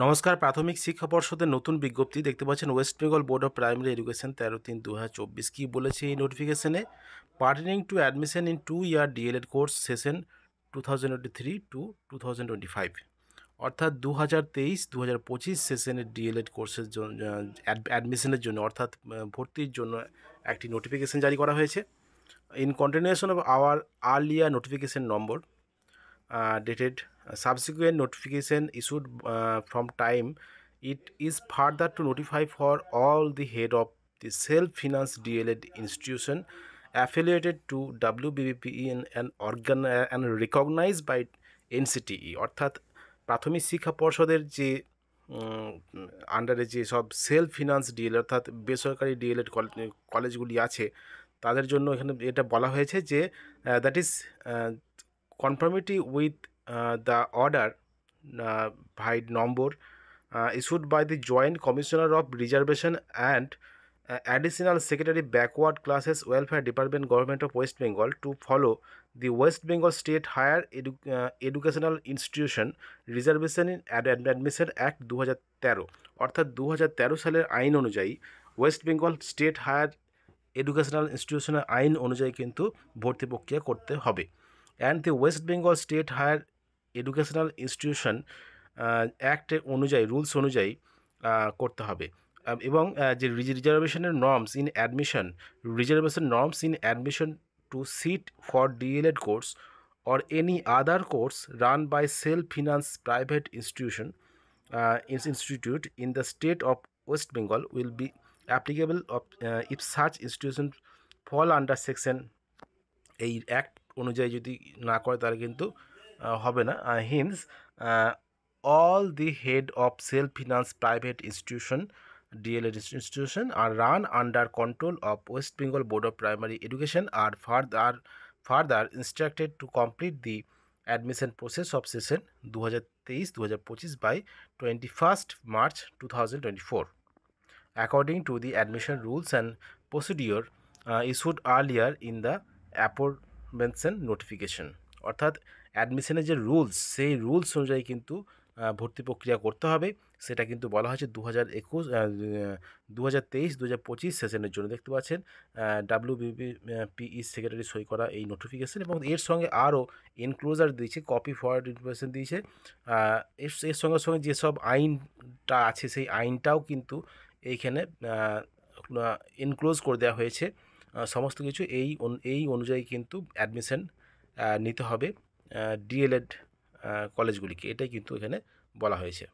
নমস্কার প্রাথমিক শিক্ষা পর্ষদের নতুন বিজ্ঞপ্তি দেখতে পাচ্ছেন West Bengal board of primary education তেরো তিন দু হাজার চব্বিশ কি বলেছে এই নোটিফিকেশনে pertaining to admission in two year D El Ed course session two thousand twenty three to two thousand twenty five অর্থাৎ দু হাজার তেইশ দু হাজার পঁচিশ সেশনের ডিএলএড কোর্সের জন্য অ্যাডমিশনের জন্য অর্থাৎ ভর্তির জন্য একটি নোটিফিকেশন জারি করা হয়েছে in continuation of our earlier notification number dated subsequent notification issued uh, from time it is further to notify for all the head of the self-finance DLA institution affiliated to WBBPE and, and, organ, and recognized by NCTE অর্থাৎ প্রাথমিক শিক্ষা পর্ষদের যে আন্ডারে যে সব self finance DL অর্থাৎ বেসরকারি ডিএলএড কলেজগুলি আছে তাদের জন্য এখানে এটা বলা হয়েছে যে that is conformity with the order vide number issued by the joint commissioner of reservation and additional secretary backward classes welfare department government of West Bengal to follow the West Bengal state higher educational institution reservation admission act দু হাজার তেরো অর্থাৎ দু হাজার তেরো সালের আইন অনুযায়ী West Bengal state higher educational ইনস্টিটিউশনের আইন অনুযায়ী কিন্তু ভর্তি প্রক্রিয়া করতে হবে and the West Bengal state higher educational institution অ্যাক্টের অনুযায়ী রুলস অনুযায়ী করতে হবে এবং যে রিজার্ভেশনের norms in admission reservation norms in admission to seat for D El Ed course or any other course run by self finance private institution institute in the state of West Bengal will be applicable of if সার্চ institution ফল under section এই act অনুযায়ী যদি না করে তাহলে কিন্তু হবে না hence all the head of self finance private institution D El Ed institution are run under control of West Bengal board of primary education are further further instructed to complete the admission process of session দু হাজার তেইশ দু হাজার পঁচিশ by twenty first March two thousand twenty four according to the admission rules and procedure issued earlier in the aforementioned notification অর্থাৎ অ্যাডমিশনের যে rules সেই রুলস অনুযায়ী কিন্তু ভর্তি প্রক্রিয়া করতে হবে সেটা কিন্তু বলা হয়েছে দু হাজার একুশ দু হাজার তেইশ দু হাজার পঁচিশ সেশনের জন্য দেখতে পাচ্ছেন ডাব্লিউ পিই সেক্রেটারি সই করা এই নোটিফিকেশন এবং এর সঙ্গে আরও এনক্লোজার দিয়েছে কপি ফরওয়ার্ড ইনফরমেশন দিয়েছে এর এর সঙ্গে সঙ্গে যেসব আইনটা আছে সেই আইনটাও কিন্তু এইখানে এনক্লোজ করে দেওয়া হয়েছে সমস্ত কিছু এই এই অনুযায়ী কিন্তু অ্যাডমিশন নিতে হবে ডিএলএড কলেজগুলিকে এটাই কিন্তু এখানে বলা হয়েছে